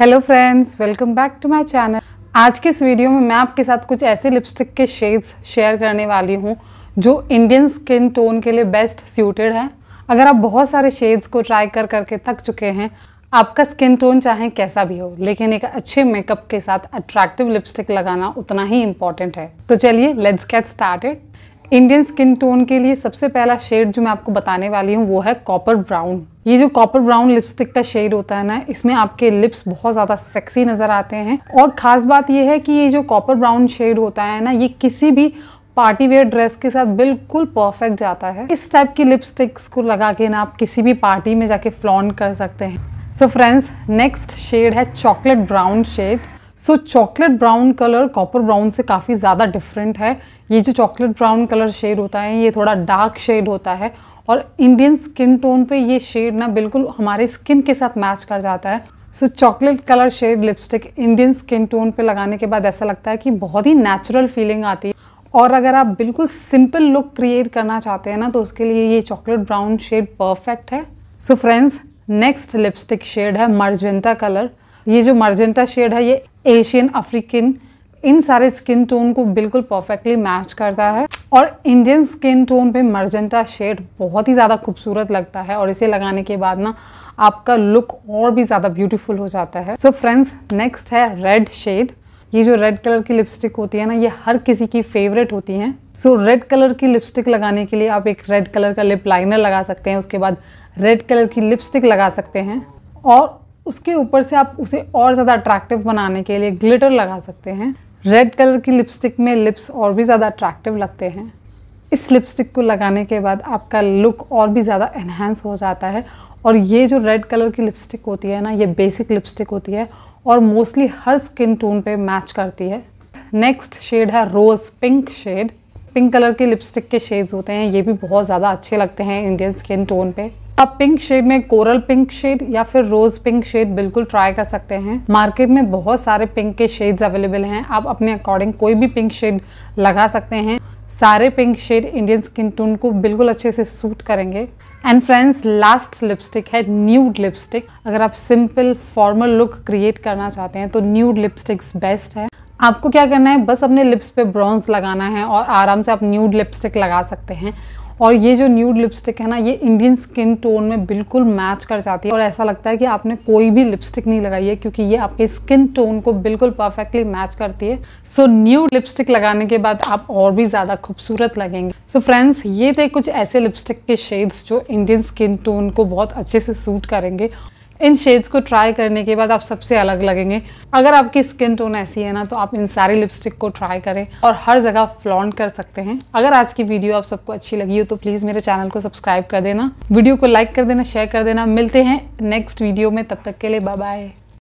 hello friends welcome back to my channel आज के इस वीडियो में मैं आपके साथ कुछ ऐसे लिपस्टिक के शेड्स शेयर करने वाली हूँ जो इंडियन स्किन टोन के लिए बेस्ट सूटेड हैं अगर आप बहुत सारे शेड्स को ट्राई कर करके थक चुके हैं आपका स्किन टोन चाहे कैसा भी हो लेकिन एक अच्छे मेकअप के साथ अट्रैक्टिव लिपस्टिक लगाना उतना ही इम्पॉर्टेंट है तो चलिए let's get started Indian skin tone के लिए सबसे पहला शेड जो मैं आपको बताने वाली हूँ वो है कॉपर ब्राउन ये जो कॉपर ब्राउन लिपस्टिक का शेड होता है ना इसमें आपके लिप्स बहुत ज़्यादा सेक्सी नज़र आते हैं और ख़ास बात ये है कि ये जो कॉपर ब्राउन शेड होता है ना ये किसी भी पार्टी वेयर ड्रेस के साथ बिल्कुल परफेक्ट जाता है इस टाइप की लिपस्टिक्स को लगा के ना आप किसी भी पार्टी में जाके फ्लॉन्ट कर सकते हैं सो फ्रेंड्स नेक्स्ट शेड है chocolate brown shade so chocolate brown colour copper brown से काफ़ी ज़्यादा डिफरेंट है ये जो चॉकलेट ब्राउन कलर शेड होता है ये थोड़ा डार्क शेड होता है और इंडियन स्किन टोन पे ये शेड ना बिल्कुल हमारे स्किन के साथ मैच कर जाता है so chocolate colour shade lipstick Indian skin tone पे लगाने के बाद ऐसा लगता है कि बहुत ही नेचुरल फीलिंग आती है और अगर आप बिल्कुल सिंपल लुक क्रिएट करना चाहते हैं ना तो उसके लिए ये चॉकलेट ब्राउन शेड परफेक्ट है so friends next lipstick shade है मर्जेंटा कलर ये जो मर्जेंटा शेड है ये एशियन अफ्रीकन इन सारे स्किन टोन को बिल्कुल परफेक्टली मैच करता है और इंडियन स्किन टोन पे मर्जेंटा शेड बहुत ही ज़्यादा खूबसूरत लगता है और इसे लगाने के बाद ना आपका लुक और भी ज़्यादा ब्यूटीफुल हो जाता है सो फ्रेंड्स नेक्स्ट है रेड शेड ये जो रेड कलर की लिपस्टिक होती है ना ये हर किसी की फेवरेट होती हैं सो रेड कलर की लिपस्टिक लगाने के लिए आप एक रेड कलर का लिप लाइनर लगा सकते हैं उसके बाद रेड कलर की लिपस्टिक लगा सकते हैं और उसके ऊपर से आप उसे और ज़्यादा अट्रैक्टिव बनाने के लिए ग्लिटर लगा सकते हैं रेड कलर की लिपस्टिक में लिप्स और भी ज़्यादा अट्रैक्टिव लगते हैं इस लिपस्टिक को लगाने के बाद आपका लुक और भी ज़्यादा एनहेंस हो जाता है और ये जो रेड कलर की लिपस्टिक होती है ना ये बेसिक लिपस्टिक होती है और मोस्टली हर स्किन टोन पे मैच करती है नेक्स्ट शेड है rose pink shade pink colour के लिपस्टिक के शेड्स होते हैं ये भी बहुत ज़्यादा अच्छे लगते हैं इंडियन स्किन टोन पे आप पिंक शेड में कोरल पिंक शेड या फिर रोज पिंक शेड बिल्कुल ट्राई कर सकते हैं मार्केट में बहुत सारे पिंक के शेड्स अवेलेबल हैं आप अपने अकॉर्डिंग कोई भी पिंक शेड लगा सकते हैं सारे pink shade Indian skin tone को बिल्कुल अच्छे से सूट करेंगे एंड फ्रेंड्स लास्ट लिपस्टिक है न्यूड लिपस्टिक अगर आप सिंपल फॉर्मल लुक क्रिएट करना चाहते हैं तो न्यूड लिपस्टिक्स बेस्ट है आपको क्या करना है बस अपने लिप्स पे ब्रॉन्ज लगाना है और आराम से आप न्यूड लिपस्टिक लगा सकते हैं और ये जो न्यूड लिपस्टिक है ना ये इंडियन स्किन टोन में बिल्कुल मैच कर जाती है और ऐसा लगता है कि आपने कोई भी लिपस्टिक नहीं लगाई है क्योंकि ये आपके स्किन टोन को बिल्कुल परफेक्टली मैच करती है सो न्यूड लिपस्टिक लगाने के बाद आप और भी ज़्यादा खूबसूरत लगेंगे सो so फ्रेंड्स ये थे कुछ ऐसे लिपस्टिक के शेड्स जो इंडियन स्किन टोन को बहुत अच्छे से सूट करेंगे इन शेड्स को ट्राई करने के बाद आप सबसे अलग लगेंगे अगर आपकी स्किन टोन ऐसी है ना तो आप इन सारी लिपस्टिक को ट्राई करें और हर जगह फ्लॉन्ट कर सकते हैं अगर आज की वीडियो आप सबको अच्छी लगी हो तो प्लीज़ मेरे चैनल को सब्सक्राइब कर देना वीडियो को लाइक कर देना शेयर कर देना मिलते हैं नेक्स्ट वीडियो में तब तक के लिए बाय बाय